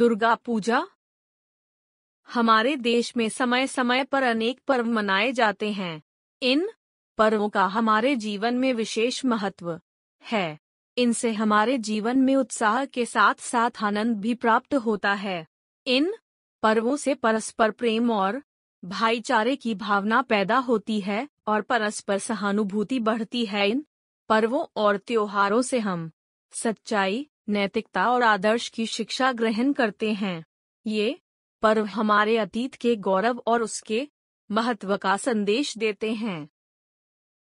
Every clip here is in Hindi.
दुर्गा पूजा हमारे देश में समय समय पर अनेक पर्व मनाए जाते हैं इन पर्वों का हमारे जीवन में विशेष महत्व है इनसे हमारे जीवन में उत्साह के साथ साथ आनंद भी प्राप्त होता है इन पर्वों से परस्पर प्रेम और भाईचारे की भावना पैदा होती है और परस्पर सहानुभूति बढ़ती है इन पर्वों और त्योहारों से हम सच्चाई नैतिकता और आदर्श की शिक्षा ग्रहण करते हैं ये पर्व हमारे अतीत के गौरव और उसके महत्व का संदेश देते हैं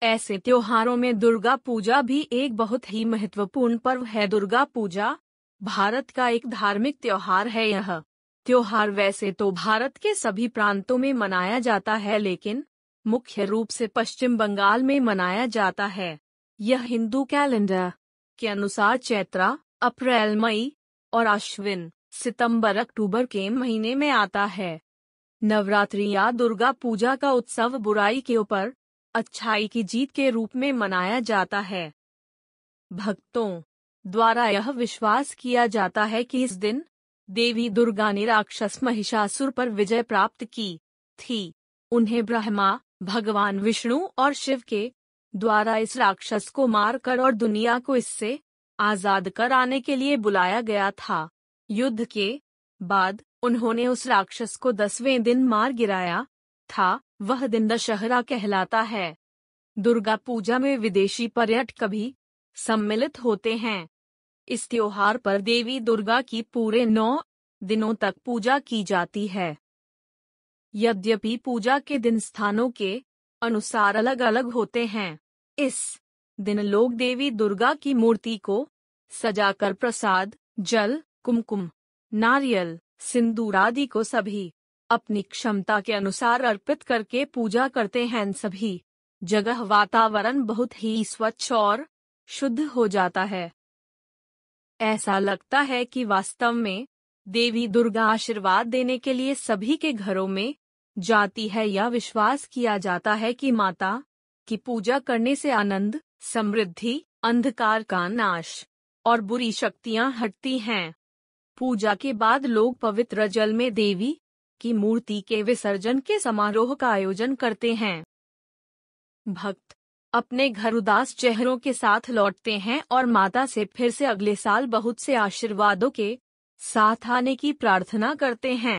ऐसे त्योहारों में दुर्गा पूजा भी एक बहुत ही महत्वपूर्ण पर्व है दुर्गा पूजा भारत का एक धार्मिक त्योहार है यह त्योहार वैसे तो भारत के सभी प्रांतों में मनाया जाता है लेकिन मुख्य रूप से पश्चिम बंगाल में मनाया जाता है यह हिंदू कैलेंडर के अनुसार चैत्रा अप्रैल मई और अश्विन सितंबर अक्टूबर के महीने में आता है नवरात्रि या दुर्गा पूजा का उत्सव बुराई के ऊपर अच्छाई की जीत के रूप में मनाया जाता है भक्तों द्वारा यह विश्वास किया जाता है कि इस दिन देवी दुर्गा ने राक्षस महिषासुर पर विजय प्राप्त की थी उन्हें ब्रह्मा भगवान विष्णु और शिव के द्वारा इस राक्षस को मारकर और दुनिया को इससे आजाद कराने के लिए बुलाया गया था युद्ध के बाद उन्होंने उस राक्षस को दसवें दिन मार गिराया था वह दिन दशहरा कहलाता है दुर्गा पूजा में विदेशी पर्यटक भी सम्मिलित होते हैं इस त्योहार पर देवी दुर्गा की पूरे नौ दिनों तक पूजा की जाती है यद्यपि पूजा के दिन स्थानों के अनुसार अलग अलग होते हैं इस दिन लोग देवी दुर्गा की मूर्ति को सजाकर प्रसाद जल कुमकुम नारियल सिंदूर आदि को सभी अपनी क्षमता के अनुसार अर्पित करके पूजा करते हैं सभी जगह वातावरण बहुत ही स्वच्छ और शुद्ध हो जाता है ऐसा लगता है कि वास्तव में देवी दुर्गा आशीर्वाद देने के लिए सभी के घरों में जाती है या विश्वास किया जाता है कि माता की पूजा करने से आनंद समृद्धि अंधकार का नाश और बुरी शक्तियां हटती हैं पूजा के बाद लोग पवित्र जल में देवी की मूर्ति के विसर्जन के समारोह का आयोजन करते हैं भक्त अपने घर उदास चेहरों के साथ लौटते हैं और माता से फिर से अगले साल बहुत से आशीर्वादों के साथ आने की प्रार्थना करते हैं